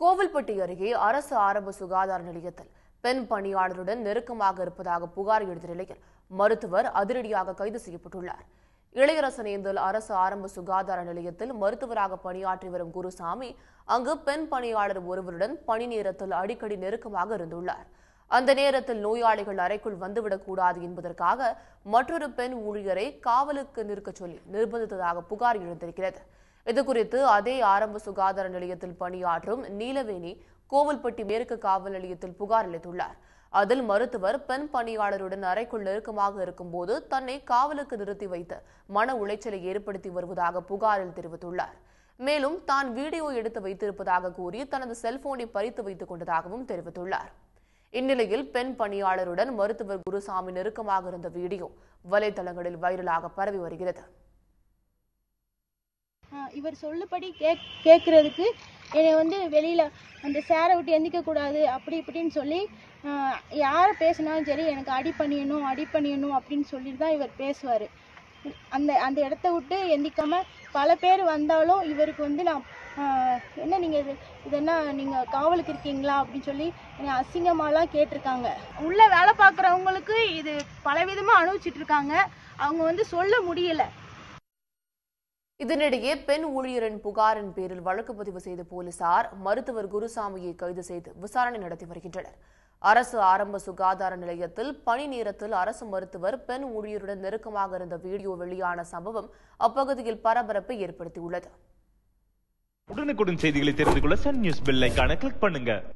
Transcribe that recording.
கோவில்பட்டி அருகே அரசு ஆரம்ப சுகாதார நிலையத்தில் பெண் பணியாளருடன் நெருக்கமாக இருப்பதாக புகார் எழுந்த நிலையில் மருத்துவர் அதிரடியாக கைது செய்யப்பட்டுள்ளார் இளையரசனேந்தல் அரசு ஆரம்ப சுகாதார நிலையத்தில் மருத்துவராக பணியாற்றி வரும் குருசாமி அங்கு பெண் பணியாளர் ஒருவருடன் பணி நேரத்தில் அடிக்கடி நெருக்கமாக இருந்துள்ளார் அந்த நேரத்தில் நோயாளிகள் அறைக்குள் வந்துவிடக்கூடாது என்பதற்காக மற்றொரு பெண் ஊழியரை காவலுக்கு நிற்கச் சொல்லி நிர்பந்தித்ததாக புகார் எழுந்திருக்கிறது இதுகுறித்து அதே ஆரம்ப சுகாதார நிலையத்தில் பணியாற்றும் நீலவேணி கோவில்பட்டி மேற்கு காவல் நிலையத்தில் புகார் அளித்துள்ளார் அதில் மருத்துவர் பெண் பணியாளருடன் அறைக்குள் நெருக்கமாக இருக்கும்போது தன்னை காவலுக்கு நிறுத்தி வைத்து மன உளைச்சலை ஏற்படுத்தி வருவதாக புகாரில் தெரிவித்துள்ளார் மேலும் தான் வீடியோ எடுத்து வைத்திருப்பதாக கூறி தனது செல்போனை பறித்து வைத்துக் கொண்டதாகவும் தெரிவித்துள்ளார் இந்நிலையில் பெண் பணியாளருடன் மருத்துவர் குருசாமி நெருக்கமாக இருந்த வீடியோ வலைதளங்களில் வைரலாக பரவி வருகிறது இவர் சொல்லுபடி கேக் கேட்குறதுக்கு என்னை வந்து வெளியில் அந்த சேரை விட்டு எந்திக்கக்கூடாது அப்படி இப்படின்னு சொல்லி யாரை பேசினாலும் சரி எனக்கு அடி பண்ணிடணும் அடி பண்ணிடணும் அப்படின்னு சொல்லிட்டு தான் இவர் பேசுவார் அந்த அந்த இடத்த விட்டு எந்திக்காமல் பல பேர் வந்தாலும் இவருக்கு வந்து நான் என்ன நீங்கள் இது இது என்ன நீங்கள் காவலுக்கு இருக்கீங்களா அப்படின்னு சொல்லி என்னை அசிங்கமாலாம் கேட்டிருக்காங்க உள்ளே வேலை பார்க்குறவங்களுக்கு இது பலவிதமாக அனுபவிச்சிட்ருக்காங்க அவங்க வந்து சொல்ல முடியலை இதனிடையே பெண் ஊழியரின் புகாரின் பேரில் வழக்கு பதிவு செய்த போலீசார் மருத்துவர் குருசாமியை கைது செய்து விசாரணை நடத்தி வருகின்றனர் அரசு ஆரம்ப சுகாதார நிலையத்தில் பணி நேரத்தில் அரசு மருத்துவர் பெண் ஊழியருடன் நெருக்கமாக இருந்த வீடியோ வெளியான சம்பவம் அப்பகுதியில் பரபரப்பை ஏற்படுத்தியுள்ளது உடனுக்குடன் செய்திகளை தெரிந்து கொள்ள சன் நியூஸ் கிளிக் பண்ணுங்க